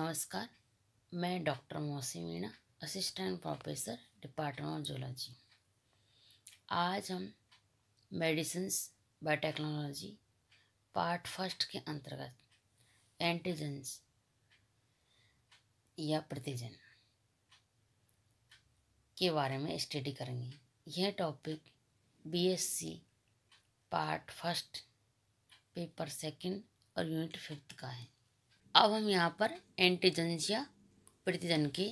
नमस्कार मैं doctor Mausi Meena assistant professor department of zoology आज हम मेडिसिन बायोटेक्नोलॉजी पार्ट फर्स्ट के अंतर्गत एंटीजेंस या प्रतिजन के बारे में स्टडी करेंगे यह topic BSc part first paper second और यूनिट फिफ्थ का है अब हम यहाँ पर एंटीजेंस या प्रतिजन की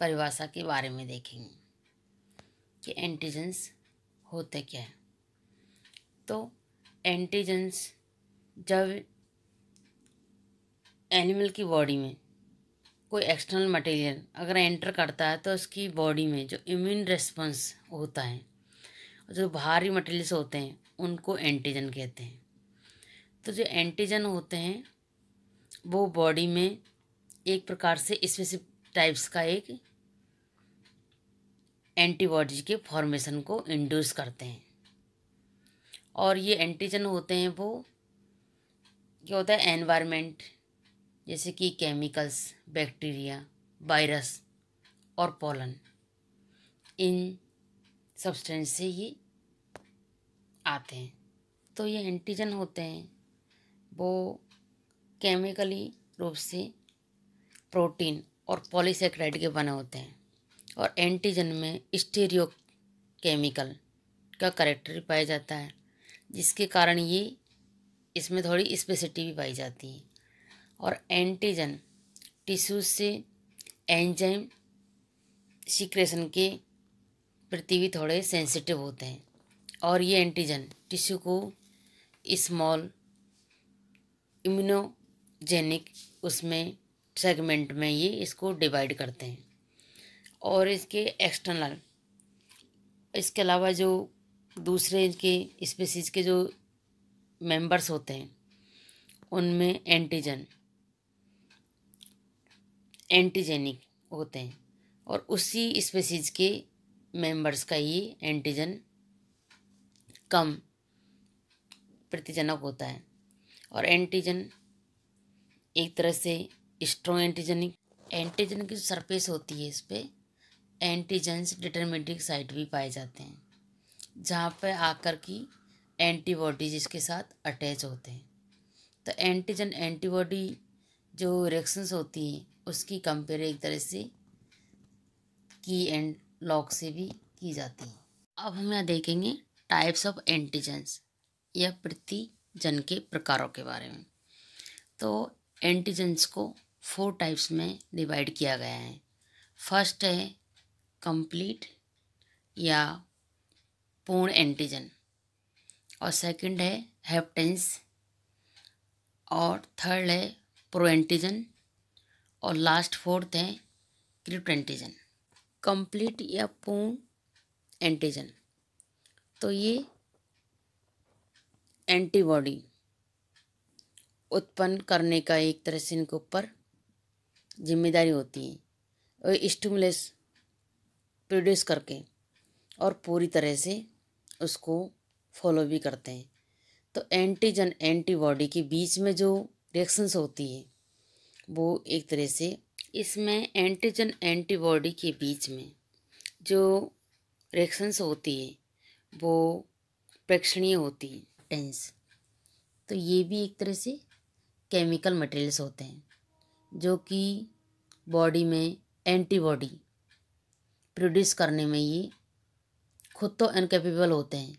परिभाषा के बारे में देखेंगे कि एंटीजेंस होते क्या है तो एंटीजेंस जब एनिमल की बॉडी में कोई एक्सटर्नल मटेरियल अगर एंटर करता है तो उसकी बॉडी में जो इम्यून रेस्पॉन्स होता है जो बाहरी मटेरियल्स होते हैं उनको एंटीजन कहते हैं तो जो एंटीजन होते हैं वो बॉडी में एक प्रकार से स्पेसिफिक टाइप्स का एक एंटीबॉडी के फॉर्मेशन को इंड्यूस करते हैं और ये एंटीजन होते हैं वो क्या होता है एनवायरनमेंट जैसे कि केमिकल्स बैक्टीरिया वायरस और पोलन इन सब्सटेंस से ये आते हैं तो ये एंटीजन होते हैं वो केमिकली रूप से प्रोटीन और पॉलीसेक्राइड के बने होते हैं और एंटीजन में स्टीरियो केमिकल का करेक्टर पाया जाता है जिसके कारण ये इसमें थोड़ी स्पेसिटी भी पाई जाती है और एंटीजन टिश्यूज से एंजाइम सिक्रेशन के प्रति भी थोड़े सेंसिटिव होते हैं और ये एंटीजन टिश्यू को स्मॉल इम्यूनो जेनिक उसमें सेगमेंट में ये इसको डिवाइड करते हैं और इसके एक्सटर्नल इसके अलावा जो दूसरे इनके स्पेसीज के जो मेंबर्स होते हैं उनमें एंटीजन एंटीजेनिक होते हैं और उसी स्पेसीज के मेंबर्स का ये एंटीजन कम प्रतिजनक होता है और एंटीजन एक तरह से स्ट्रो एंटीजेनिक एंटीजन की सरफेस होती है इस पर एंटीजेंस डिटरमेटिक साइट भी पाए जाते हैं जहाँ पर आकर की एंटीबॉडीज इसके साथ अटैच होते हैं तो एंटीजन एंटीबॉडी जो रिएक्शंस होती हैं उसकी कंपेयर एक तरह से की एंड लॉक से भी की जाती है अब हम यहाँ देखेंगे टाइप्स ऑफ एंटीजेंस या प्रतिजन के प्रकारों के बारे में तो एंटीजेंस को फोर टाइप्स में डिवाइड किया गया है फर्स्ट है कंप्लीट या पूर्ण एंटीजन और सेकंड है हेप्टेंस और थर्ड है प्रो एंटीजन और लास्ट फोर्थ है क्रिप्ट एंटीजन कंप्लीट या पूर्ण एंटीजन तो ये एंटीबॉडी उत्पन्न करने का एक तरह से इनके ऊपर जिम्मेदारी होती है और स्टिमुलस प्रोड्यूस करके और पूरी तरह से उसको फॉलो भी करते हैं तो एंटीजन एंटीबॉडी के बीच में जो रिएक्शंस होती है वो एक तरह से इसमें एंटीजन एंटीबॉडी के बीच में जो रिएक्शंस होती है वो प्रेक्षणीय होती है टेंस तो ये भी एक तरह से केमिकल मटेरियल्स होते हैं जो कि बॉडी में एंटीबॉडी प्रोड्यूस करने में ये खुद तो इनकेपेबल होते हैं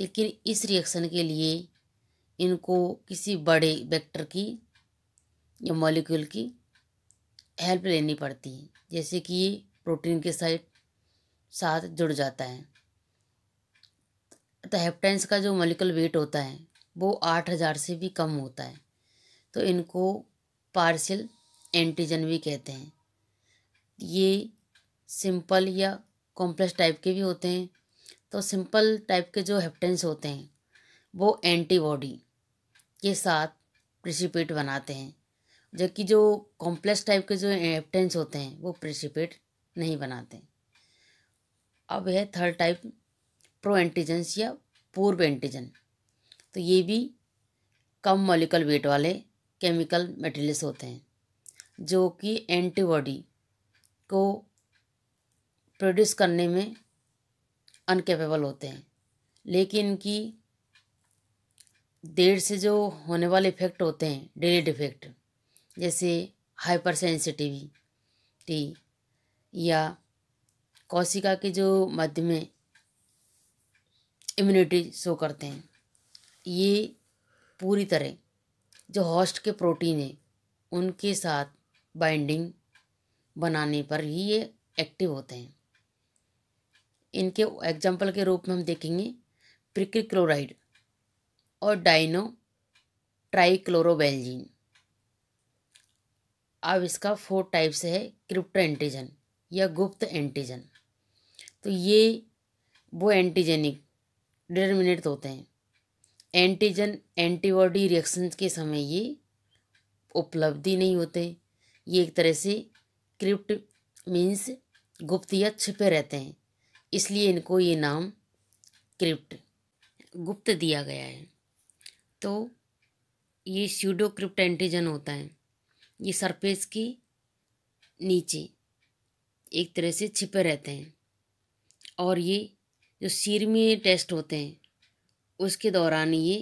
लेकिन इस रिएक्शन के लिए इनको किसी बड़े वेक्टर की या मॉलिक्यूल की हेल्प लेनी पड़ती है जैसे कि ये प्रोटीन के साइड साथ जुड़ जाता है तो हेप्टाइंस का जो मॉलिक्यूल वेट होता है वो आठ हज़ार से भी कम होता है तो इनको पार्शियल एंटीजन भी कहते हैं ये सिंपल या कॉम्प्लेक्स टाइप के भी होते हैं तो सिंपल टाइप के जो हेप्टेंस होते हैं वो एंटीबॉडी के साथ प्रिसिपेट बनाते हैं जबकि जो कॉम्प्लेक्स टाइप के जो हेप्टेंस होते हैं वो प्रिसिपेट नहीं बनाते अब है थर्ड टाइप प्रो एंटीजेंस या पूर्व एंटीजन तो ये भी कम मॉलिकल वेट वाले केमिकल मटेरियल्स होते हैं जो कि एंटीबॉडी को प्रोड्यूस करने में अनकेपेबल होते हैं लेकिन इनकी देर से जो होने वाले इफ़ेक्ट होते हैं डेली डिफेक्ट जैसे हाइपर सेंसिटिविटी या कोशिका के जो मध्य में इम्यूनिटी शो करते हैं ये पूरी तरह जो हॉस्ट के प्रोटीन हैं उनके साथ बाइंडिंग बनाने पर ही ये एक्टिव होते हैं इनके एग्जाम्पल के रूप में हम देखेंगे प्रिक्रिक्लोराइड और डाइनो ट्राइक्लोरोबेल्जिन अब इसका फोर टाइप्स है क्रिप्टो एंटीजन या गुप्त एंटीजन तो ये वो एंटीजेनिक डिटर्मिनेट होते हैं एंटीजन एंटीबॉडी रिएक्शन के समय ये उपलब्धि नहीं होते ये एक तरह से क्रिप्ट मीन्स गुप्त या छिपे रहते हैं इसलिए इनको ये नाम क्रिप्ट गुप्त दिया गया है तो ये स्यूडो क्रिप्ट एंटीजन होता है ये सरफेस के नीचे एक तरह से छिपे रहते हैं और ये जो सीरमी में टेस्ट होते हैं उसके दौरान ये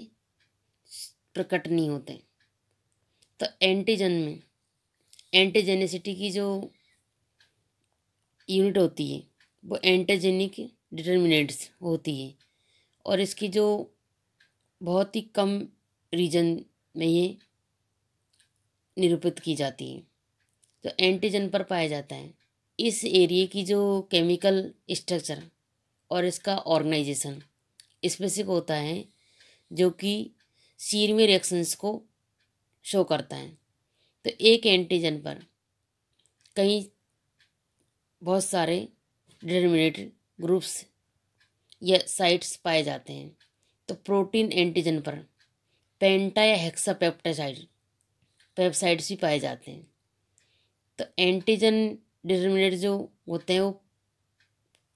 प्रकट नहीं होते तो एंटीजन में एंटीजेनिसिटी की जो यूनिट होती है वो एंटीजेनिक डिटर्मिनेंट्स होती है और इसकी जो बहुत ही कम रीजन में ये निरूपित की जाती है तो एंटीजन पर पाया जाता है इस एरिए की जो केमिकल स्ट्रक्चर और इसका ऑर्गेनाइजेशन स्पेसिक होता है जो कि सीरमी रिएक्शंस को शो करता है तो एक एंटीजन पर कई बहुत सारे डिटर्मिनेट ग्रुप्स या साइट्स पाए जाते हैं तो प्रोटीन एंटीजन पर पेंटा या हेक्सा पेप्टासाइड भी पाए जाते हैं तो एंटीजन डिटर्मिनेट जो होते हैं वो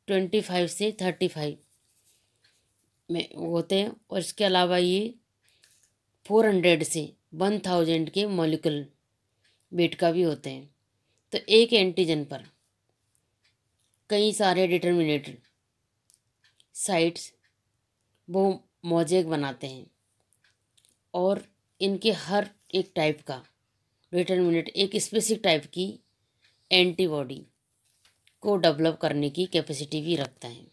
ट्वेंटी फाइव से थर्टी फाइव में होते हैं और इसके अलावा ये फोर हंड्रेड से वन थाउजेंड के मॉलिकुल वेट का भी होते हैं तो एक एंटीजन पर कई सारे डिटर्मिनेटर साइट्स वो मोजेक बनाते हैं और इनके हर एक टाइप का डिटर्मिनेट एक स्पेसिफिक टाइप की एंटीबॉडी को डेवलप करने की कैपेसिटी भी रखता है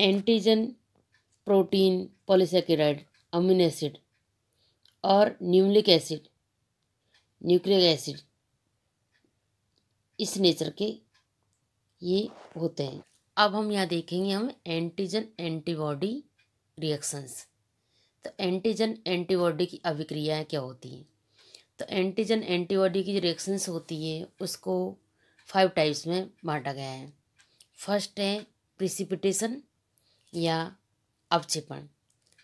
antigen protein polysaccharide amine acid और न्यूमलिक एसिड न्यूक्लिक एसिड इस नेचर के ये होते हैं अब हम यहाँ देखेंगे हम एंटीजन एंटीबॉडी रिएक्शंस तो एंटीजन एंटीबॉडी की अभिक्रियाएँ क्या होती हैं तो एंटीजन एंटीबॉडी की जो रिएक्शंस होती है उसको फाइव टाइप्स में बांटा गया है फर्स्ट है प्रिसिपिटेशन या अवक्षेपण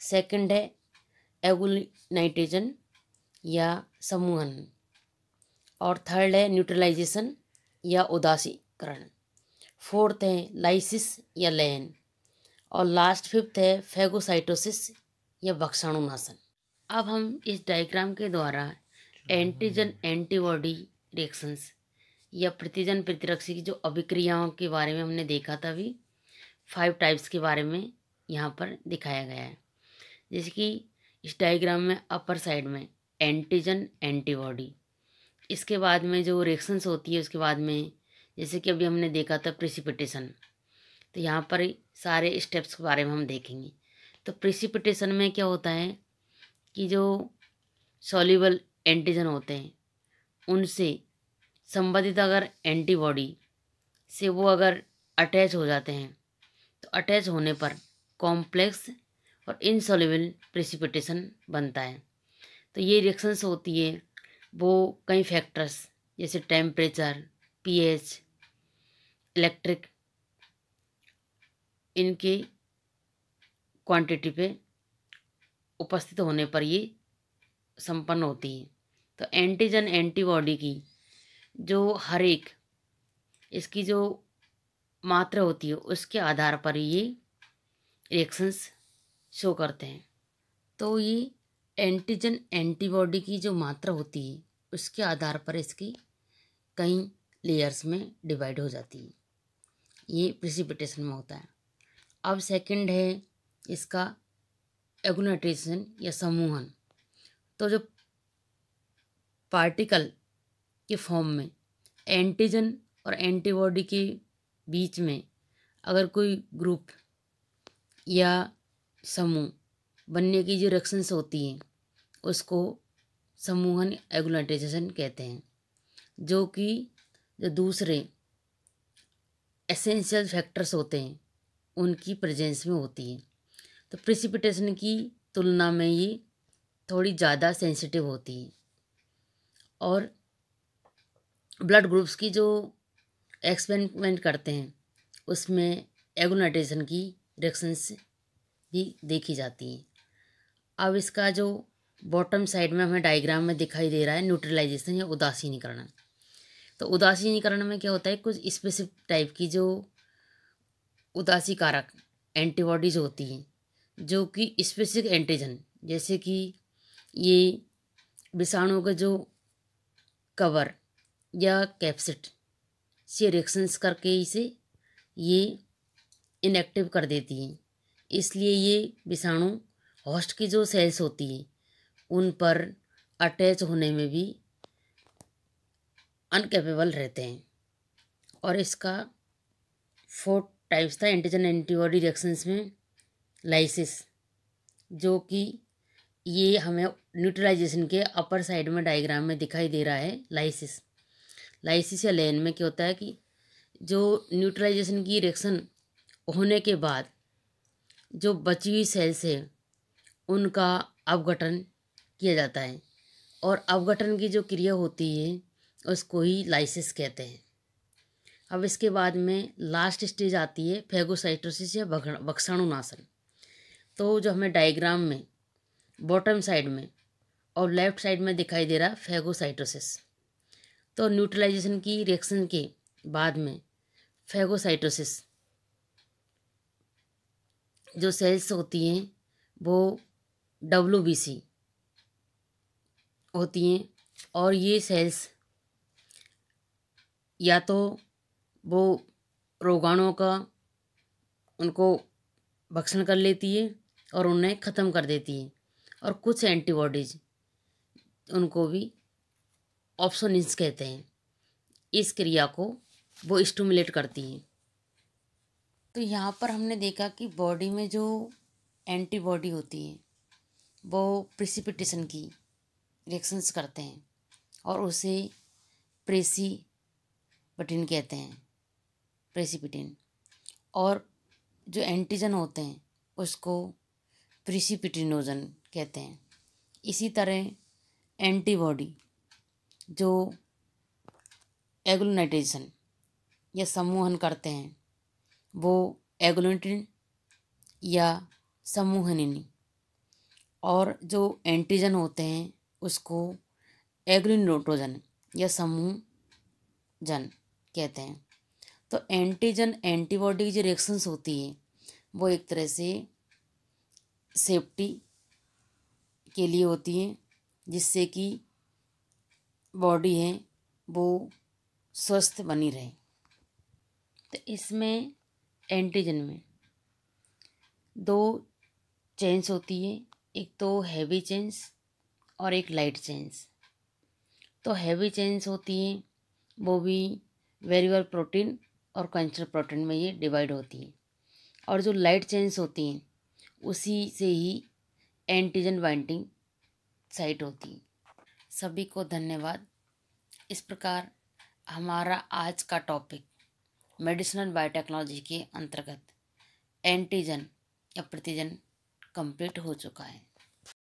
सेकंड है एगुलनाइट्रेजन या समूहन और थर्ड है न्यूट्रलाइजेशन या उदासीकरण फोर्थ है लाइसिस या लयन और लास्ट फिफ्थ है फेगोसाइटोसिस या भक्षाणुनाशन अब हम इस डायग्राम के द्वारा एंटीजन एंटीबॉडी रिएक्शंस या प्रतिजन प्रतिरक्षी की जो अभिक्रियाओं के बारे में हमने देखा था अभी फाइव टाइप्स के बारे में यहाँ पर दिखाया गया है जैसे कि इस डायग्राम में अपर साइड में एंटीजन एंटीबॉडी इसके बाद में जो रिएक्शंस होती है उसके बाद में जैसे कि अभी हमने देखा था प्रिसिपिटेशन तो यहाँ पर सारे स्टेप्स के बारे में हम देखेंगे तो प्रिसिपिटेशन में क्या होता है कि जो सॉल्यूबल एंटीजन होते हैं उनसे संबंधित अगर एंटीबॉडी से वो अगर अटैच हो जाते हैं अटैच होने पर कॉम्प्लेक्स और इनसॉल्युबल प्रेसिपिटेशन बनता है तो ये रिएक्शंस होती है वो कई फैक्टर्स जैसे टेम्परेचर पीएच इलेक्ट्रिक इनकी क्वांटिटी पे उपस्थित होने पर ये संपन्न होती है तो एंटीजन एंटीबॉडी की जो हर एक इसकी जो मात्रा होती है उसके आधार पर ये रिएक्शंस शो करते हैं तो ये एंटीजन एंटीबॉडी की जो मात्रा होती है उसके आधार पर इसकी कई लेयर्स में डिवाइड हो जाती है ये प्रिसिपिटेशन में होता है अब सेकंड है इसका एगुनाइटेशन या समूहन तो जो पार्टिकल के फॉर्म में एंटीजन और एंटीबॉडी की बीच में अगर कोई ग्रुप या समूह बनने की जो रक्षंस होती हैं उसको समूहन एगुलाइटेशन कहते हैं जो कि जो दूसरे एसेंशियल फैक्टर्स होते हैं उनकी प्रेजेंस में होती है तो प्रिसिपिटेशन की तुलना में ये थोड़ी ज़्यादा सेंसिटिव होती है और ब्लड ग्रुप्स की जो एक्सपेरिमेंट करते हैं उसमें एगोनाइटेशन की रिएक्शंस भी देखी जाती हैं अब इसका जो बॉटम साइड में हमें डायग्राम में दिखाई दे रहा है न्यूट्रलाइजेशन या उदासीनीकरण तो उदासीनीकरण में क्या होता है कुछ स्पेसिफिक टाइप की जो उदासी कारक एंटीबॉडीज होती हैं जो कि स्पेसिफिक एंटीजन जैसे कि ये विषाणु का जो कवर या कैप्सिट से रिएक्शंस करके इसे ये इनएक्टिव कर देती हैं इसलिए ये विषाणु होस्ट की जो सेल्स होती हैं उन पर अटैच होने में भी अनकेपेबल रहते हैं और इसका फोर्थ टाइप्स था एंटीजन एंटीबॉडी रिएक्शंस में लाइसिस जो कि ये हमें न्यूट्रलाइजेशन के अपर साइड में डायग्राम में दिखाई दे रहा है लाइसिस लाइसिस या लेन में क्या होता है कि जो न्यूट्रलाइजेशन की रिएक्शन होने के बाद जो बची हुई सेल्स है उनका अवगठन किया जाता है और अवगठन की जो क्रिया होती है उसको ही लाइसिस कहते हैं अब इसके बाद में लास्ट स्टेज आती है फेगोसाइटोसिस या वक्षाणुनाशन तो जो हमें डायग्राम में बॉटम साइड में और लेफ्ट साइड में दिखाई दे रहा फेगोसाइटोसिस तो न्यूट्रलाइजेशन की रिएक्शन के बाद में फैगोसाइटोसिस जो सेल्स होती हैं वो डब्लू बी सी होती हैं और ये सेल्स या तो वो रोगाणुओं का उनको भक्षण कर लेती है और उन्हें ख़त्म कर देती है और कुछ एंटीबॉडीज उनको भी ऑप्शनिस कहते हैं इस क्रिया को वो स्टूमुलेट करती हैं तो यहाँ पर हमने देखा कि बॉडी में जो एंटीबॉडी होती है वो प्रिसिपिटेशन की रिएक्शंस करते हैं और उसे प्रेसीपटिन कहते हैं प्रेसिपिटिन और जो एंटीजन होते हैं उसको प्रिसिपिटिनोजन कहते हैं इसी तरह एंटीबॉडी जो एग्लोनाइटेशन या सम्मोहन करते हैं वो एग्लोटिन या सम्मोहनिनी और जो एंटीजन होते हैं उसको एग्लिनोटोजन या समूह जन कहते हैं तो एंटीजन एंटीबॉडी की जो रिएक्शंस होती है वो एक तरह से सेफ्टी के लिए होती है जिससे कि बॉडी है वो स्वस्थ बनी रहे तो इसमें एंटीजन में दो चेंस होती है एक तो हैवी चेंस और एक लाइट चेंस तो हैवी चेंस होती है वो भी वेरीवर प्रोटीन और कंचर प्रोटीन में ये डिवाइड होती है और जो लाइट चेंस होती हैं उसी से ही एंटीजन बाइंडिंग साइट होती है सभी को धन्यवाद इस प्रकार हमारा आज का टॉपिक मेडिसिनल बायोटेक्नोलॉजी के अंतर्गत एंटीजन या प्रतिजन कंप्लीट हो चुका है